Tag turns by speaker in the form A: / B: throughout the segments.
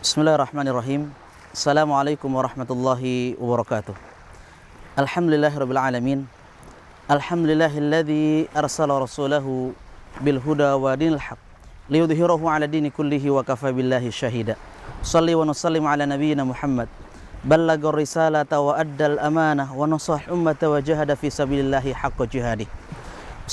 A: بسم الله الرحمن الرحيم السلام عليكم ورحمة الله وبركاته الحمد لله رب العالمين الحمد لله الذي أرسل رسوله بالهدى ودين الحق ليظهره على دين كله وكفى بالله شهيدا صلي ونسلم على نبينا محمد بلغ الرسالة وأدى الأمانة ونصح أمة وجهد في سبيل الله حق جهاده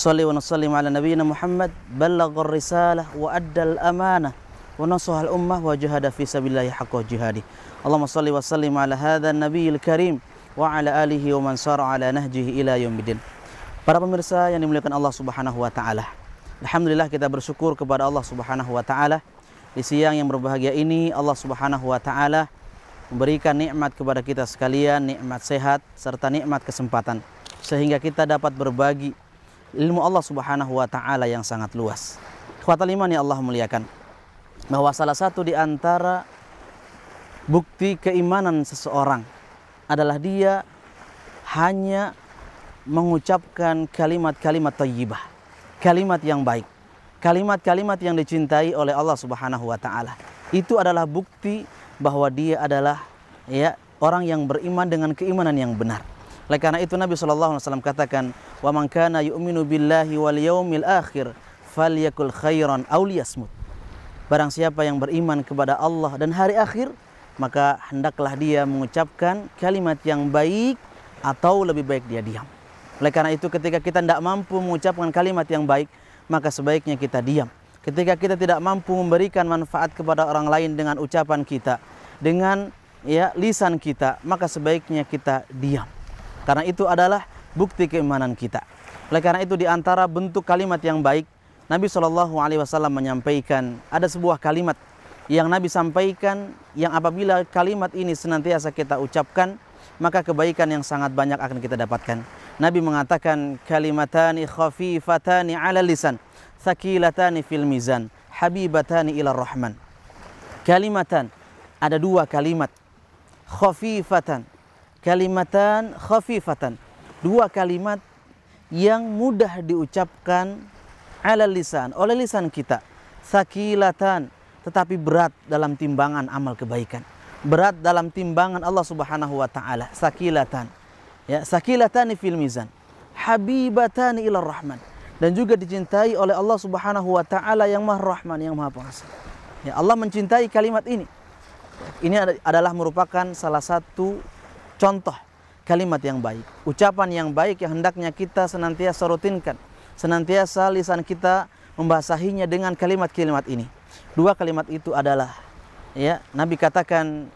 A: صلي ونسلم على نبينا محمد بلغ الرسالة وأدى الأمانة wa nasuhal ummah wa jahada fi sabilillahi haqqo jihadi. Allahumma salli wa sallim ala hadha nabiyil karim wa ala alihi wa man sara ala nahjihi ila yaumidin. Para pemirsa yang dimuliakan Allah Subhanahu wa taala. Alhamdulillah kita bersyukur kepada Allah Subhanahu wa taala di siang yang berbahagia ini Allah Subhanahu wa taala memberikan nikmat kepada kita sekalian, nikmat sehat serta nikmat kesempatan sehingga kita dapat berbagi ilmu Allah Subhanahu wa taala yang sangat luas. Khawatiman ya Allah muliakan bahwa salah satu di antara bukti keimanan seseorang adalah dia hanya mengucapkan kalimat-kalimat thayyibah, kalimat yang baik, kalimat-kalimat yang dicintai oleh Allah Subhanahu wa taala. Itu adalah bukti bahwa dia adalah ya orang yang beriman dengan keimanan yang benar. Oleh karena itu Nabi Shallallahu Alaihi Wasallam katakan, "Wa man kana yu'minu billahi wal yaumil akhir, falyakul khairan aw liyasmut." Barang siapa yang beriman kepada Allah dan hari akhir, maka hendaklah dia mengucapkan kalimat yang baik atau lebih baik dia diam. Oleh karena itu ketika kita tidak mampu mengucapkan kalimat yang baik, maka sebaiknya kita diam. Ketika kita tidak mampu memberikan manfaat kepada orang lain dengan ucapan kita, dengan ya lisan kita, maka sebaiknya kita diam. Karena itu adalah bukti keimanan kita. Oleh karena itu di antara bentuk kalimat yang baik Nabi Shallallahu Alaihi Wasallam menyampaikan ada sebuah kalimat yang Nabi sampaikan yang apabila kalimat ini senantiasa kita ucapkan maka kebaikan yang sangat banyak akan kita dapatkan. Nabi mengatakan kalimatani khafifatani ala lisan thakilatani fil mizan habibatani ila rahman. Kalimatan ada dua kalimat khafifatan kalimatan khafifatan dua kalimat yang mudah diucapkan ala lisan, oleh lisan kita. Sakilatan, tetapi berat dalam timbangan amal kebaikan. Berat dalam timbangan Allah Subhanahu wa taala. Sakilatan. Ya, sakilatan fil mizan. habibatan ila rahman. Dan juga dicintai oleh Allah Subhanahu wa taala yang Maha Rahman, yang Maha Pengasih. Ya, Allah mencintai kalimat ini. Ini adalah merupakan salah satu contoh kalimat yang baik, ucapan yang baik yang hendaknya kita senantiasa rutinkan senantiasa lisan kita membasahinya dengan kalimat-kalimat ini. Dua kalimat itu adalah ya, Nabi katakan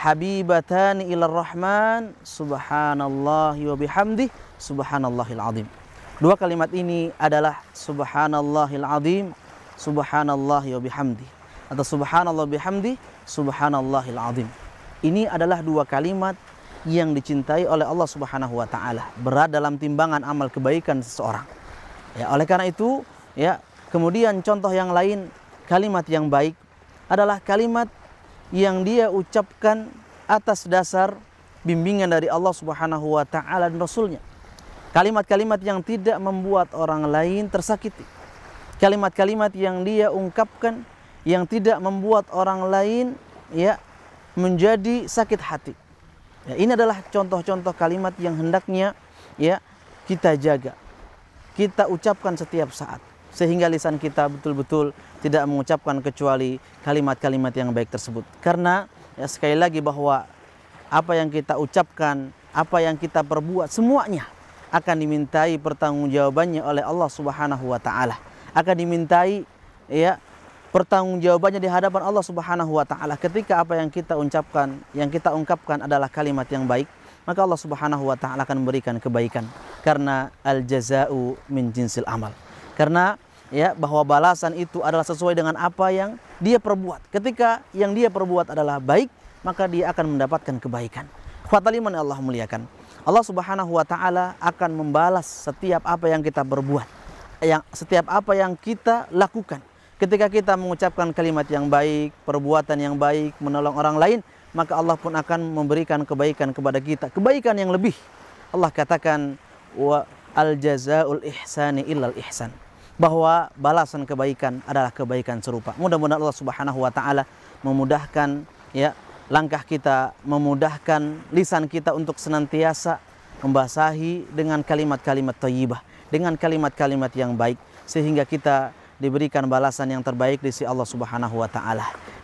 A: habibatani ila rahman subhanallah wa bihamdi subhanallahil azim. Dua kalimat ini adalah subhanallahil azim subhanallah wa bihamdi atau subhanallah bihamdi subhanallahil azim. Ini adalah dua kalimat yang dicintai oleh Allah Subhanahu wa taala, berat dalam timbangan amal kebaikan seseorang. Ya, oleh karena itu, ya, kemudian contoh yang lain kalimat yang baik adalah kalimat yang dia ucapkan atas dasar bimbingan dari Allah Subhanahu wa taala dan rasulnya. Kalimat-kalimat yang tidak membuat orang lain tersakiti. Kalimat-kalimat yang dia ungkapkan yang tidak membuat orang lain ya menjadi sakit hati. Ya, ini adalah contoh-contoh kalimat yang hendaknya ya kita jaga kita ucapkan setiap saat sehingga lisan kita betul-betul tidak mengucapkan kecuali kalimat-kalimat yang baik tersebut. Karena ya sekali lagi bahwa apa yang kita ucapkan, apa yang kita perbuat semuanya akan dimintai pertanggungjawabannya oleh Allah Subhanahu wa taala. Akan dimintai ya pertanggungjawabannya di hadapan Allah Subhanahu wa taala ketika apa yang kita ucapkan, yang kita ungkapkan adalah kalimat yang baik maka Allah Subhanahu wa taala akan memberikan kebaikan karena al jazau min jinsil amal. Karena ya bahwa balasan itu adalah sesuai dengan apa yang dia perbuat. Ketika yang dia perbuat adalah baik, maka dia akan mendapatkan kebaikan. Fataliman Allah muliakan. Allah Subhanahu wa taala akan membalas setiap apa yang kita berbuat. Yang setiap apa yang kita lakukan. Ketika kita mengucapkan kalimat yang baik, perbuatan yang baik, menolong orang lain, maka Allah pun akan memberikan kebaikan kepada kita, kebaikan yang lebih. Allah katakan wa al jazaul ihsani illal ihsan bahwa balasan kebaikan adalah kebaikan serupa. Mudah-mudahan Allah Subhanahu wa taala memudahkan ya langkah kita, memudahkan lisan kita untuk senantiasa membasahi dengan kalimat-kalimat thayyibah, dengan kalimat-kalimat yang baik sehingga kita diberikan balasan yang terbaik di sisi Allah Subhanahu wa taala.